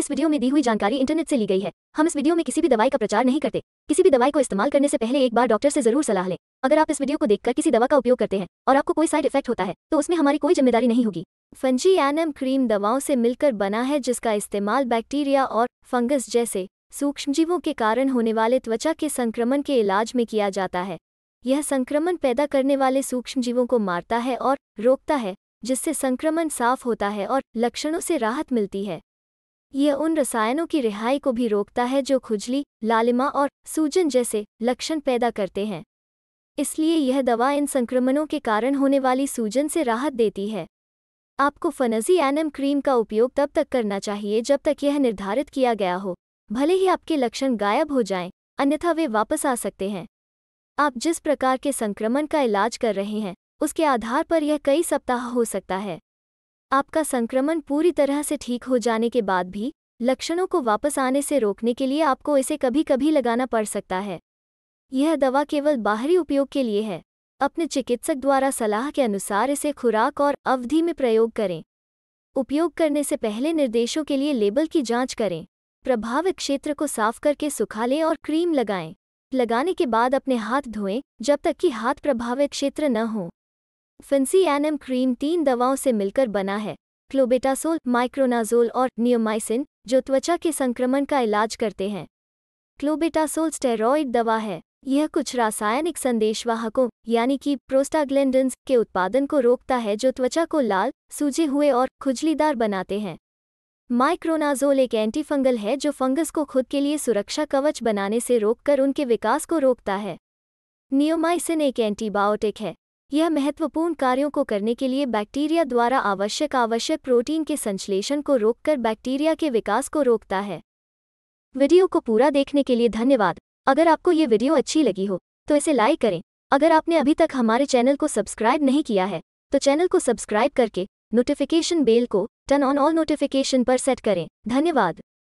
इस वीडियो में दी हुई जानकारी इंटरनेट से ली गई है हम इस वीडियो में किसी भी दवाई का प्रचार नहीं करते किसी भी दवाई को इस्तेमाल करने से पहले एक बार डॉक्टर से जरूर सलाह लें अगर आप इस वीडियो को देखकर किसी दवा का उपयोग करते हैं और आपको कोई साइड इफेक्ट होता है तो उसमें हमारी कोई जिम्मेदारी नहीं होगी फंजी एनम क्रीम दवाओं से मिलकर बना है जिसका इस्तेमाल बैक्टीरिया और फंगस जैसे सूक्ष्मजीवों के कारण होने वाले त्वचा के संक्रमण के इलाज में किया जाता है यह संक्रमण पैदा करने वाले सूक्ष्मजीवों को मारता है और रोकता है जिससे संक्रमण साफ होता है और लक्षणों से राहत मिलती है यह उन रसायनों की रिहाई को भी रोकता है जो खुजली लालिमा और सूजन जैसे लक्षण पैदा करते हैं इसलिए यह दवा इन संक्रमणों के कारण होने वाली सूजन से राहत देती है आपको फनजी एनम क्रीम का उपयोग तब तक करना चाहिए जब तक यह निर्धारित किया गया हो भले ही आपके लक्षण गायब हो जाएं, अन्यथा वे वापस आ सकते हैं आप जिस प्रकार के संक्रमण का इलाज कर रहे हैं उसके आधार पर यह कई सप्ताह हो सकता है आपका संक्रमण पूरी तरह से ठीक हो जाने के बाद भी लक्षणों को वापस आने से रोकने के लिए आपको इसे कभी कभी लगाना पड़ सकता है यह दवा केवल बाहरी उपयोग के लिए है अपने चिकित्सक द्वारा सलाह के अनुसार इसे खुराक और अवधि में प्रयोग करें उपयोग करने से पहले निर्देशों के लिए लेबल की जांच करें प्रभावित क्षेत्र को साफ करके सुखा लें और क्रीम लगाएं लगाने के बाद अपने हाथ धोएं जब तक कि हाथ प्रभावित क्षेत्र न हों फिंसी एनम क्रीम तीन दवाओं से मिलकर बना है क्लोबेटासोल माइक्रोनाजोल और नियोमाइसिन जो त्वचा के संक्रमण का इलाज करते हैं क्लोबेटासोल स्टेरॉइड दवा है यह कुछ रासायनिक संदेशवाहकों यानी कि प्रोस्टाग्लेंडन्स के उत्पादन को रोकता है जो त्वचा को लाल सूजे हुए और खुजलीदार बनाते हैं माइक्रोनाजोल एक एंटीफंगल है जो फंगस को खुद के लिए सुरक्षा कवच बनाने से रोककर उनके विकास को रोकता है नियोमाइसिन एक एंटीबायोटिक है यह महत्वपूर्ण कार्यों को करने के लिए बैक्टीरिया द्वारा आवश्यक आवश्यक प्रोटीन के संश्लेषण को रोककर बैक्टीरिया के विकास को रोकता है वीडियो को पूरा देखने के लिए धन्यवाद अगर आपको ये वीडियो अच्छी लगी हो तो इसे लाइक करें अगर आपने अभी तक हमारे चैनल को सब्सक्राइब नहीं किया है तो चैनल को सब्सक्राइब करके नोटिफिकेशन बेल को टर्न ऑन ऑल नोटिफिकेशन पर सेट करें धन्यवाद